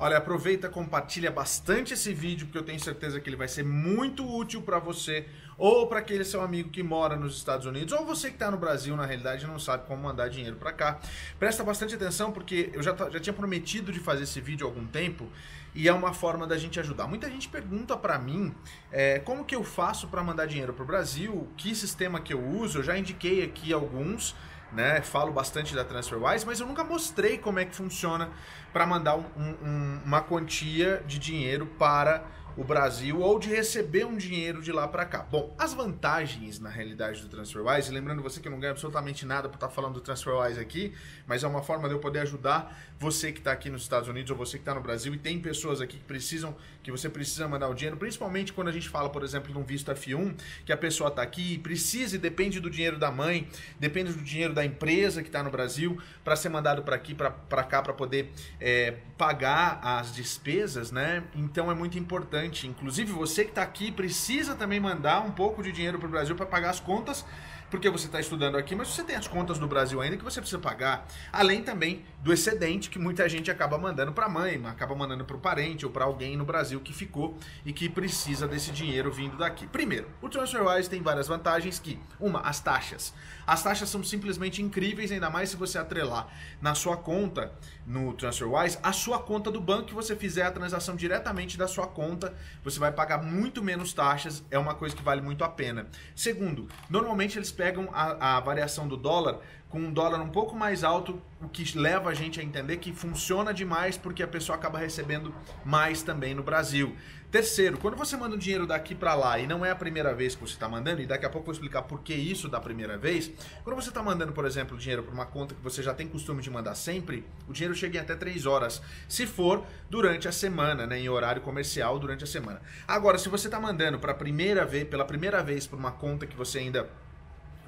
Olha, aproveita, compartilha bastante esse vídeo, porque eu tenho certeza que ele vai ser muito útil para você ou para aquele seu amigo que mora nos Estados Unidos, ou você que está no Brasil, na realidade, não sabe como mandar dinheiro para cá. Presta bastante atenção, porque eu já, tá, já tinha prometido de fazer esse vídeo há algum tempo, e é uma forma da gente ajudar. Muita gente pergunta para mim é, como que eu faço para mandar dinheiro para o Brasil, que sistema que eu uso, eu já indiquei aqui alguns, né? Falo bastante da TransferWise, mas eu nunca mostrei como é que funciona para mandar um, um, uma quantia de dinheiro para o Brasil ou de receber um dinheiro de lá para cá. Bom, as vantagens na realidade do TransferWise, lembrando você que eu não ganho absolutamente nada por estar tá falando do TransferWise aqui, mas é uma forma de eu poder ajudar você que está aqui nos Estados Unidos ou você que está no Brasil e tem pessoas aqui que precisam, que você precisa mandar o dinheiro, principalmente quando a gente fala, por exemplo, de um visto F1, que a pessoa está aqui e precisa e depende do dinheiro da mãe, depende do dinheiro da empresa que está no Brasil para ser mandado para aqui, para cá, para poder é, pagar as despesas, né? Então é muito importante importante. Inclusive, você que está aqui precisa também mandar um pouco de dinheiro para o Brasil para pagar as contas, porque você está estudando aqui, mas você tem as contas do Brasil ainda que você precisa pagar. Além também do excedente que muita gente acaba mandando para a mãe, acaba mandando para o parente ou para alguém no Brasil que ficou e que precisa desse dinheiro vindo daqui. Primeiro, o TransferWise tem várias vantagens que, uma, as taxas. As taxas são simplesmente incríveis, ainda mais se você atrelar na sua conta no TransferWise a sua conta do banco que você fizer a transação diretamente da sua conta, você vai pagar muito menos taxas, é uma coisa que vale muito a pena. Segundo, normalmente eles pegam a, a variação do dólar com um dólar um pouco mais alto, o que leva a gente a entender que funciona demais porque a pessoa acaba recebendo mais também no Brasil. Terceiro, quando você manda o um dinheiro daqui para lá e não é a primeira vez que você está mandando, e daqui a pouco eu vou explicar por que isso da primeira vez, quando você está mandando, por exemplo, dinheiro para uma conta que você já tem costume de mandar sempre, o dinheiro chega em até 3 horas, se for durante a semana, né, em horário comercial durante a semana. Agora, se você está mandando para primeira vez, pela primeira vez para uma conta que você ainda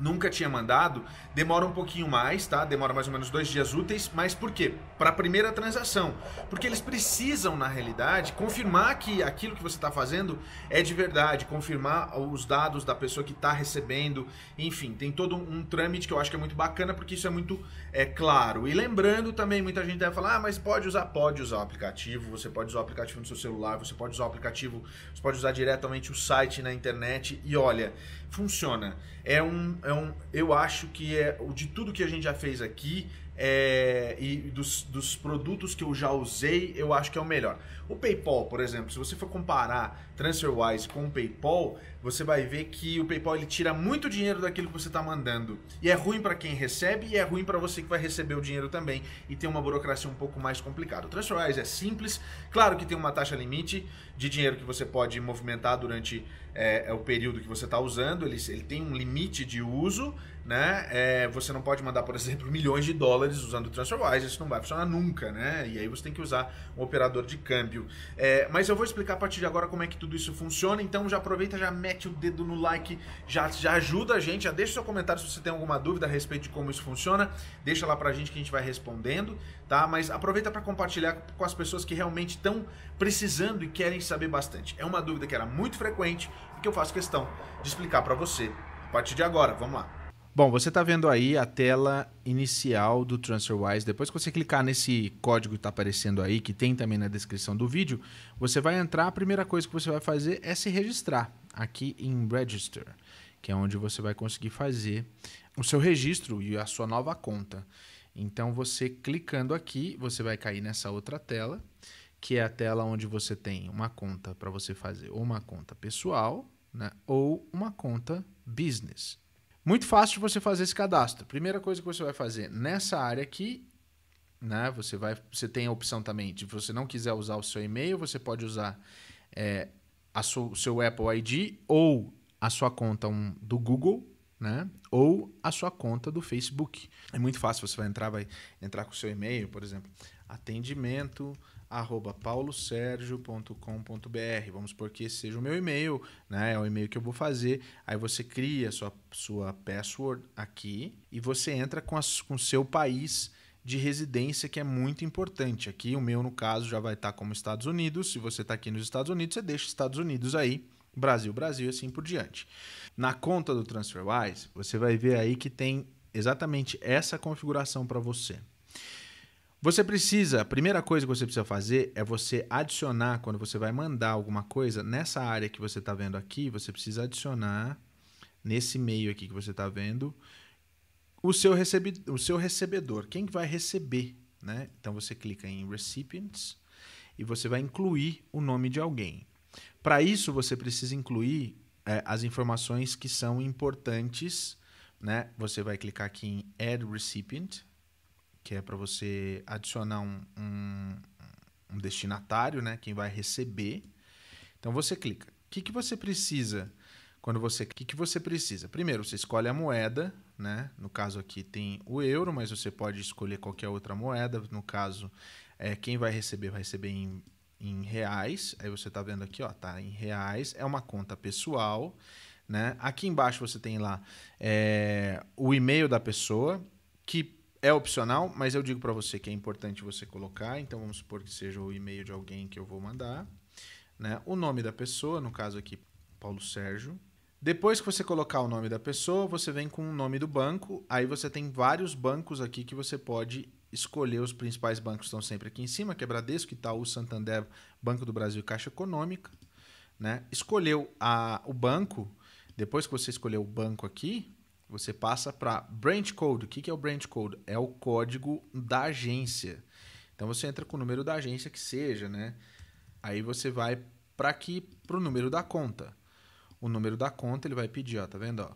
nunca tinha mandado, demora um pouquinho mais, tá? Demora mais ou menos dois dias úteis, mas por quê? Para a primeira transação. Porque eles precisam, na realidade, confirmar que aquilo que você está fazendo é de verdade, confirmar os dados da pessoa que está recebendo, enfim, tem todo um trâmite que eu acho que é muito bacana, porque isso é muito é, claro. E lembrando também, muita gente deve falar, ah, mas pode usar, pode usar o aplicativo, você pode usar o aplicativo no seu celular, você pode usar o aplicativo, você pode usar diretamente o site na internet, e olha, funciona. É um é um, eu acho que é de tudo que a gente já fez aqui é, e dos, dos produtos que eu já usei, eu acho que é o melhor. O PayPal, por exemplo, se você for comparar TransferWise com o PayPal, você vai ver que o PayPal ele tira muito dinheiro daquilo que você está mandando. E é ruim para quem recebe e é ruim para você que vai receber o dinheiro também e tem uma burocracia um pouco mais complicada. O TransferWise é simples, claro que tem uma taxa limite de dinheiro que você pode movimentar durante é, o período que você está usando, ele, ele tem um limite de uso, né? É, você não pode mandar, por exemplo, milhões de dólares usando o TransferWise, isso não vai funcionar nunca, né? E aí você tem que usar um operador de câmbio óbvio. É, mas eu vou explicar a partir de agora como é que tudo isso funciona. Então já aproveita, já mete o dedo no like, já, já ajuda a gente, já deixa seu comentário se você tem alguma dúvida a respeito de como isso funciona. Deixa lá pra gente que a gente vai respondendo, tá? Mas aproveita para compartilhar com as pessoas que realmente estão precisando e querem saber bastante. É uma dúvida que era muito frequente e que eu faço questão de explicar para você a partir de agora. Vamos lá. Bom, você está vendo aí a tela inicial do TransferWise. Depois que você clicar nesse código que está aparecendo aí, que tem também na descrição do vídeo, você vai entrar. A primeira coisa que você vai fazer é se registrar aqui em Register, que é onde você vai conseguir fazer o seu registro e a sua nova conta. Então, você clicando aqui, você vai cair nessa outra tela, que é a tela onde você tem uma conta para você fazer ou uma conta pessoal né, ou uma conta business. Muito fácil de você fazer esse cadastro. Primeira coisa que você vai fazer nessa área aqui, né? Você vai, você tem a opção também de, se você não quiser usar o seu e-mail, você pode usar é, a o seu Apple ID ou a sua conta um, do Google, né? Ou a sua conta do Facebook. É muito fácil. Você vai entrar, vai entrar com o seu e-mail, por exemplo, atendimento arroba paulosergio.com.br. Vamos supor que esse seja o meu e-mail, né? É o e-mail que eu vou fazer. Aí você cria sua, sua password aqui e você entra com o com seu país de residência que é muito importante. Aqui o meu, no caso, já vai estar como Estados Unidos. Se você está aqui nos Estados Unidos, você deixa Estados Unidos aí. Brasil, Brasil e assim por diante. Na conta do TransferWise, você vai ver aí que tem exatamente essa configuração para você. Você precisa, a primeira coisa que você precisa fazer é você adicionar, quando você vai mandar alguma coisa, nessa área que você está vendo aqui, você precisa adicionar, nesse meio aqui que você está vendo, o seu, o seu recebedor, quem vai receber. Né? Então você clica em Recipients e você vai incluir o nome de alguém. Para isso, você precisa incluir é, as informações que são importantes. Né? Você vai clicar aqui em Add Recipient que é para você adicionar um, um, um, destinatário, né? quem vai receber. Então você clica. O que, que você precisa quando você. O que, que você precisa? Primeiro, você escolhe a moeda, né? No caso aqui tem o euro, mas você pode escolher qualquer outra moeda. No caso, é, quem vai receber vai receber em, em reais. Aí você está vendo aqui, ó, tá em reais. É uma conta pessoal. Né? Aqui embaixo você tem lá é, o e-mail da pessoa, que é opcional, mas eu digo para você que é importante você colocar. Então vamos supor que seja o e-mail de alguém que eu vou mandar, né? O nome da pessoa, no caso aqui Paulo Sérgio. Depois que você colocar o nome da pessoa, você vem com o nome do banco. Aí você tem vários bancos aqui que você pode escolher. Os principais bancos estão sempre aqui em cima, que é Bradesco, Itaú, Santander, Banco do Brasil, Caixa Econômica. Né? Escolheu a, o banco, depois que você escolheu o banco aqui, você passa para branch code. O que, é o branch code? É o código da agência. Então você entra com o número da agência que seja, né? Aí você vai para aqui para o número da conta. O número da conta ele vai pedir, ó, tá vendo? Ó?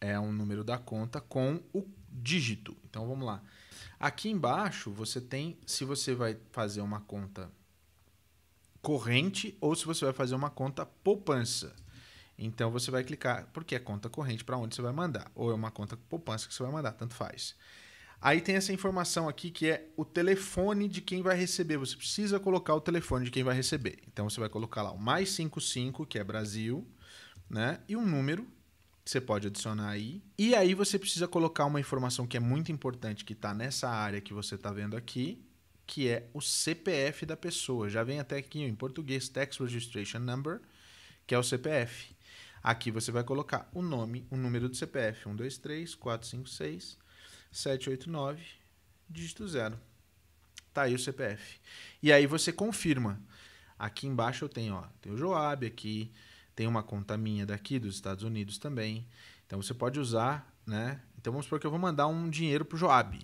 É um número da conta com o dígito. Então vamos lá. Aqui embaixo você tem se você vai fazer uma conta corrente ou se você vai fazer uma conta poupança. Então você vai clicar, porque é conta corrente para onde você vai mandar, ou é uma conta poupança que você vai mandar, tanto faz. Aí tem essa informação aqui que é o telefone de quem vai receber. Você precisa colocar o telefone de quem vai receber. Então você vai colocar lá o mais 55, que é Brasil, né? E um número que você pode adicionar aí. E aí você precisa colocar uma informação que é muito importante, que está nessa área que você está vendo aqui, que é o CPF da pessoa. Já vem até aqui em português, Tax Registration Number, que é o CPF. Aqui você vai colocar o nome, o número do CPF, 1, 2, 3, 4, 5, 6, 7, 8, 9, dígito 0. Tá aí o CPF. E aí você confirma. Aqui embaixo eu tenho, ó, tem o Joab aqui, tem uma conta minha daqui dos Estados Unidos também. Então você pode usar, né? Então vamos supor que eu vou mandar um dinheiro pro Joab,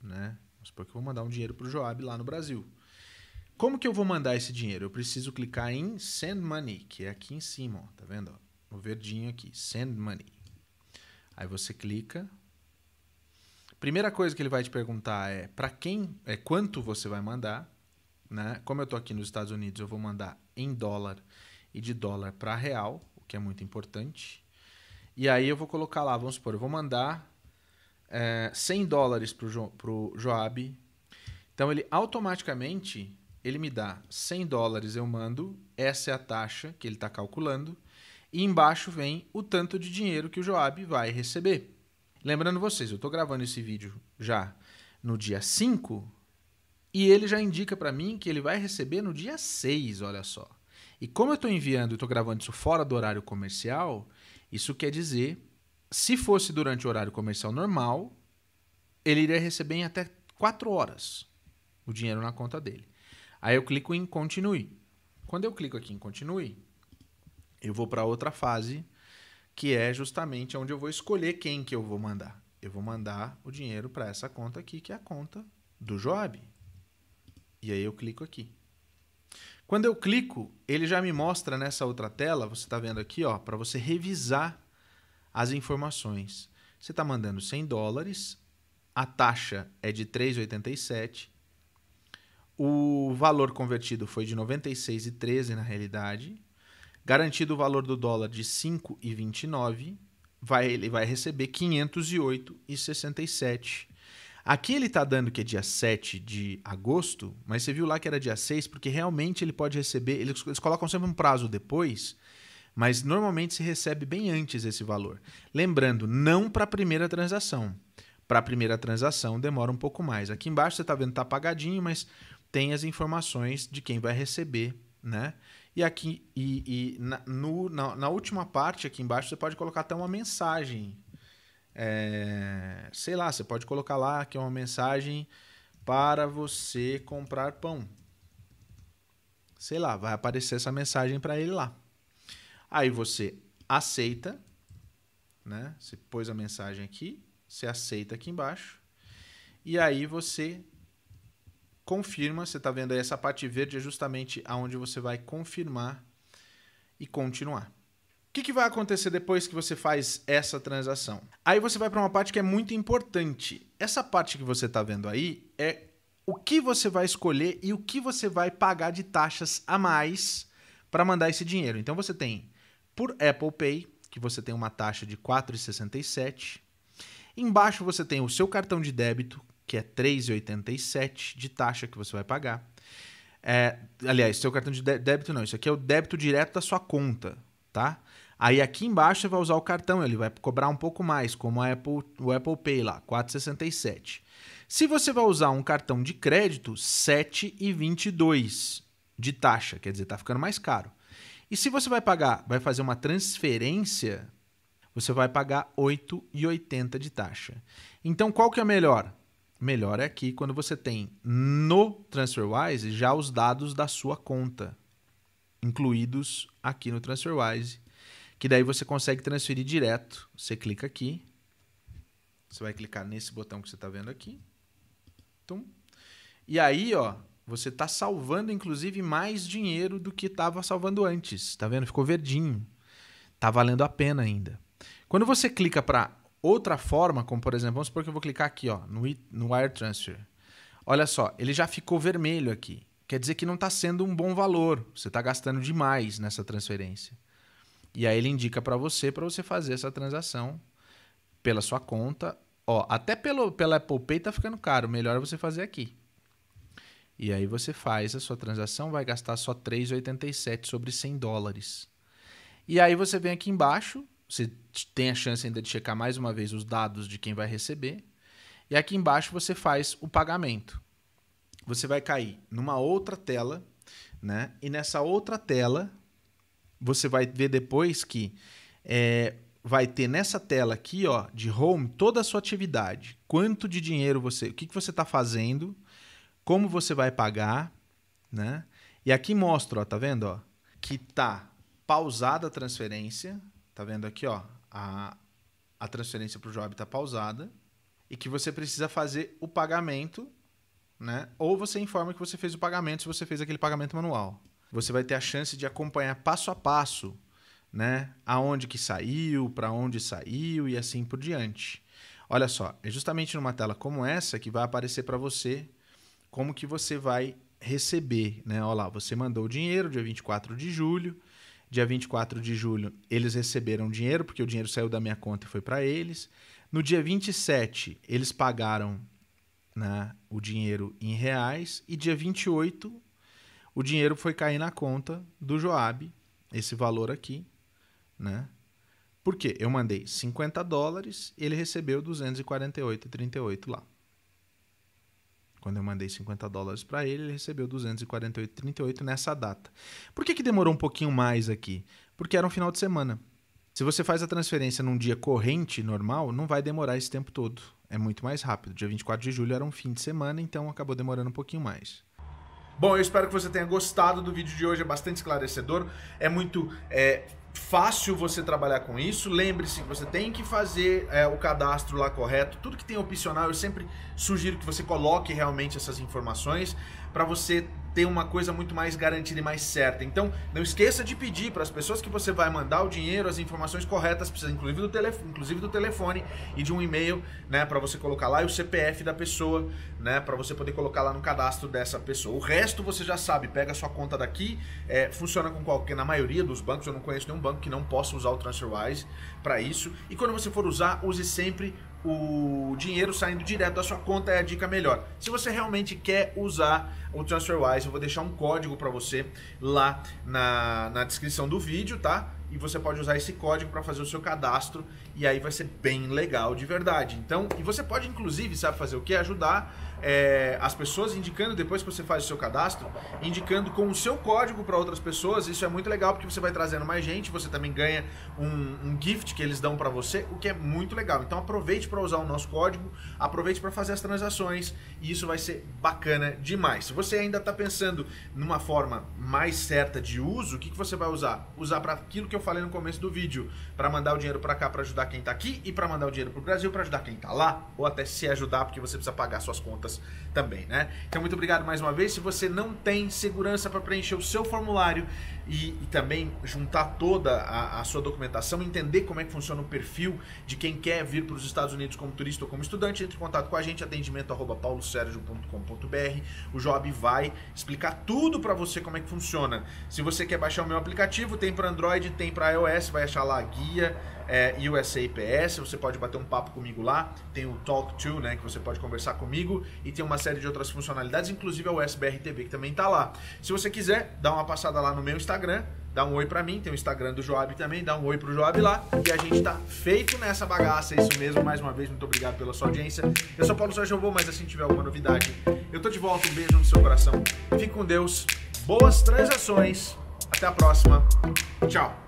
né? Vamos supor que eu vou mandar um dinheiro pro Joab lá no Brasil. Como que eu vou mandar esse dinheiro? Eu preciso clicar em Send Money, que é aqui em cima, ó, tá vendo? o verdinho aqui, Send Money. Aí você clica. Primeira coisa que ele vai te perguntar é para quem, é quanto você vai mandar, né? Como eu tô aqui nos Estados Unidos, eu vou mandar em dólar e de dólar para real, o que é muito importante. E aí eu vou colocar lá, vamos supor, eu vou mandar é, 100 dólares para o jo Joab. Então ele automaticamente ele me dá 100 dólares, eu mando, essa é a taxa que ele está calculando. E embaixo vem o tanto de dinheiro que o Joab vai receber. Lembrando vocês, eu estou gravando esse vídeo já no dia 5 e ele já indica para mim que ele vai receber no dia 6, olha só. E como eu estou enviando e estou gravando isso fora do horário comercial, isso quer dizer, se fosse durante o horário comercial normal, ele iria receber em até 4 horas o dinheiro na conta dele. Aí eu clico em continue. Quando eu clico aqui em continue, eu vou para outra fase, que é justamente onde eu vou escolher quem que eu vou mandar. Eu vou mandar o dinheiro para essa conta aqui, que é a conta do Job. E aí eu clico aqui. Quando eu clico, ele já me mostra nessa outra tela, você está vendo aqui, ó, para você revisar as informações. Você está mandando 100 dólares, a taxa é de 3,87, o valor convertido foi de 96,13 na realidade, Garantido o valor do dólar de 5,29, vai, ele vai receber 508,67. Aqui ele está dando que é dia 7 de agosto, mas você viu lá que era dia 6, porque realmente ele pode receber. Eles, eles colocam sempre um prazo depois, mas normalmente se recebe bem antes esse valor. Lembrando, não para a primeira transação. Para a primeira transação demora um pouco mais. Aqui embaixo você está vendo que está apagadinho, mas tem as informações de quem vai receber né? E aqui e, e na, no, na, na, última parte aqui embaixo você pode colocar até uma mensagem. É, sei lá, você pode colocar lá que é uma mensagem para você comprar pão. Sei lá, vai aparecer essa mensagem para ele lá. Aí você aceita, né? Você pôs a mensagem aqui, você aceita aqui embaixo. E aí você confirma, você está vendo aí essa parte verde, é justamente aonde você vai confirmar e continuar. O que, que, vai acontecer depois que você faz essa transação? Aí você vai para uma parte que é muito importante. Essa parte que você está vendo aí é o que você vai escolher e o que você vai pagar de taxas a mais para mandar esse dinheiro. Então você tem por Apple Pay, que você tem uma taxa de 4,67. Embaixo você tem o seu cartão de débito, que é 3,87 de taxa que você vai pagar. É, aliás, seu cartão de débito não, isso aqui é o débito direto da sua conta, tá? Aí aqui embaixo você vai usar o cartão, ele vai cobrar um pouco mais, como a Apple, o Apple Pay lá, 4,67. Se você vai usar um cartão de crédito, 7,22 de taxa, quer dizer, tá ficando mais caro. E se você vai pagar, vai fazer uma transferência, você vai pagar 8,80 de taxa. Então qual que é melhor? Melhor é aqui quando você tem no TransferWise já os dados da sua conta incluídos aqui no TransferWise, que daí você consegue transferir direto. Você clica aqui, você vai clicar nesse botão que você está vendo aqui, tum, e aí ó, você está salvando inclusive mais dinheiro do que estava salvando antes. está vendo? Ficou verdinho. Está valendo a pena ainda. Quando você clica para Outra forma, como por exemplo, vamos supor que eu vou clicar aqui ó, no, no Wire Transfer. Olha só, ele já ficou vermelho aqui. Quer dizer que não está sendo um bom valor. Você está gastando demais nessa transferência. E aí ele indica para você, para você fazer essa transação pela sua conta. Ó, até pelo, pela Apple Pay está ficando caro. Melhor você fazer aqui. E aí você faz a sua transação, vai gastar só 3,87 sobre 100 dólares. E aí você vem aqui embaixo, você tem a chance ainda de checar mais uma vez os dados de quem vai receber. E aqui embaixo você faz o pagamento. Você vai cair numa outra tela, né? E nessa outra tela, você vai ver depois que é, vai ter nessa tela aqui, ó, de home, toda a sua atividade. Quanto de dinheiro você. O que, que você está fazendo, como você vai pagar, né? E aqui mostra, ó, tá vendo? Ó, que tá pausada a transferência, Tá vendo aqui, ó, a, a transferência para o Job está pausada e que você precisa fazer o pagamento, né? Ou você informa que você fez o pagamento se você fez aquele pagamento manual. Você vai ter a chance de acompanhar passo a passo, né? Aonde que saiu, para onde saiu e assim por diante. Olha só, é justamente numa tela como essa que vai aparecer para você como que você vai receber, né? Olha lá, você mandou o dinheiro dia 24 de julho, Dia 24 de julho, eles receberam dinheiro, porque o dinheiro saiu da minha conta e foi para eles. No dia 27, eles pagaram né, o dinheiro em reais. E dia 28, o dinheiro foi cair na conta do Joab, esse valor aqui, né? Porque eu mandei 50 dólares, ele recebeu 248,38 lá. Quando eu mandei 50 dólares para ele, ele recebeu 248,38 nessa data. Por que, que demorou um pouquinho mais aqui? Porque era um final de semana. Se você faz a transferência num dia corrente, normal, não vai demorar esse tempo todo. É muito mais rápido. Dia 24 de julho era um fim de semana, então acabou demorando um pouquinho mais. Bom, eu espero que você tenha gostado do vídeo de hoje, é bastante esclarecedor, é muito é, fácil você trabalhar com isso. Lembre-se que você tem que fazer é, o cadastro lá correto. Tudo que tem opcional, eu sempre sugiro que você coloque realmente essas informações para você uma coisa muito mais garantida e mais certa. Então, não esqueça de pedir para as pessoas que você vai mandar o dinheiro as informações corretas, precisa inclusive do, inclusive do telefone e de um e-mail, né, para você colocar lá e o CPF da pessoa, né, para você poder colocar lá no cadastro dessa pessoa. O resto você já sabe, pega a sua conta daqui, é, funciona com qualquer, na maioria dos bancos, eu não conheço nenhum banco que não possa usar o TransferWise para isso. E quando você for usar, use sempre o dinheiro saindo direto da sua conta é a dica melhor. Se você realmente quer usar o TransferWise, eu vou deixar um código para você lá na, na descrição do vídeo, tá? E você pode usar esse código para fazer o seu cadastro e aí vai ser bem legal de verdade. Então, e você pode inclusive, sabe fazer o que? Ajudar é, as pessoas indicando, depois que você faz o seu cadastro, indicando com o seu código para outras pessoas. Isso é muito legal porque você vai trazendo mais gente, você também ganha um, um gift que eles dão para você, o que é muito legal. Então aproveite para usar o nosso código, aproveite para fazer as transações e isso vai ser bacana demais. Se você ainda está pensando numa forma mais certa de uso, o que, que você vai usar? Usar para aquilo que eu falei no começo do vídeo, para mandar o dinheiro para cá para ajudar quem está aqui e para mandar o dinheiro para o Brasil para ajudar quem está lá, ou até se ajudar porque você precisa pagar suas contas perguntas também, né? Então, muito obrigado mais uma vez. Se você não tem segurança para preencher o seu formulário e, e também juntar toda a, a, sua documentação, entender como é que funciona o perfil de quem quer vir para os Estados Unidos como turista ou como estudante, entre em contato com a gente, atendimento arroba paulosergio.com.br. O Job vai explicar tudo para você como é que funciona. Se você quer baixar o meu aplicativo, tem para Android, tem para iOS, vai achar lá a guia é, USAPS, você pode bater um papo comigo lá, tem o Talk To, né, que você pode conversar comigo, e tem uma série de outras funcionalidades, inclusive a USBR TV que também está lá. Se você quiser, dá uma passada lá no meu Instagram, Instagram, dá um oi para mim, tem o Instagram do Joab também, dá um oi pro Joab lá, e a gente tá feito nessa bagaça, é isso mesmo, mais uma vez, muito obrigado pela sua audiência. Eu sou Paulo Sérgio Vou, mas assim tiver alguma novidade, eu tô de volta, um beijo no seu coração, fique com Deus, boas transações, até a próxima, tchau!